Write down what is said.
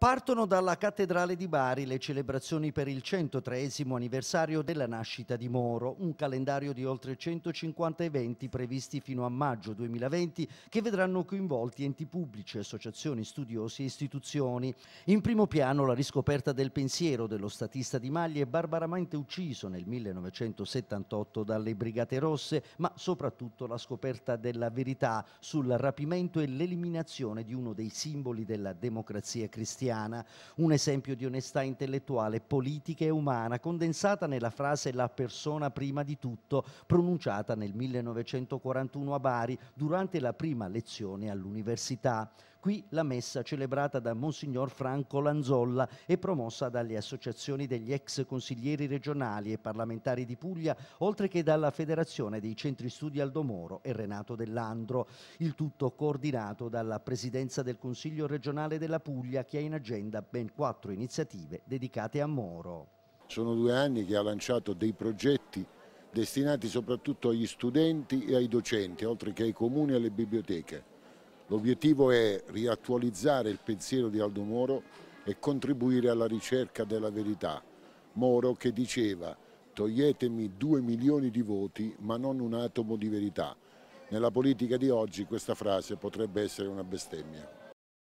Partono dalla Cattedrale di Bari le celebrazioni per il 103 anniversario della nascita di Moro, un calendario di oltre 150 eventi previsti fino a maggio 2020 che vedranno coinvolti enti pubblici, associazioni, studiosi e istituzioni. In primo piano la riscoperta del pensiero dello statista di Maglie barbaramente ucciso nel 1978 dalle Brigate Rosse, ma soprattutto la scoperta della verità sul rapimento e l'eliminazione di uno dei simboli della democrazia cristiana cristiana, un esempio di onestà intellettuale, politica e umana, condensata nella frase La persona prima di tutto, pronunciata nel 1941 a Bari durante la prima lezione all'università. Qui la messa celebrata da Monsignor Franco Lanzolla e promossa dalle associazioni degli ex consiglieri regionali e parlamentari di Puglia, oltre che dalla Federazione dei Centri Studi Aldomoro e Renato Dell'Andro, il tutto coordinato dalla Presidenza del Consiglio regionale della Puglia che ha in agenda ben quattro iniziative dedicate a Moro. Sono due anni che ha lanciato dei progetti destinati soprattutto agli studenti e ai docenti, oltre che ai comuni e alle biblioteche. L'obiettivo è riattualizzare il pensiero di Aldo Moro e contribuire alla ricerca della verità. Moro che diceva toglietemi due milioni di voti ma non un atomo di verità. Nella politica di oggi questa frase potrebbe essere una bestemmia.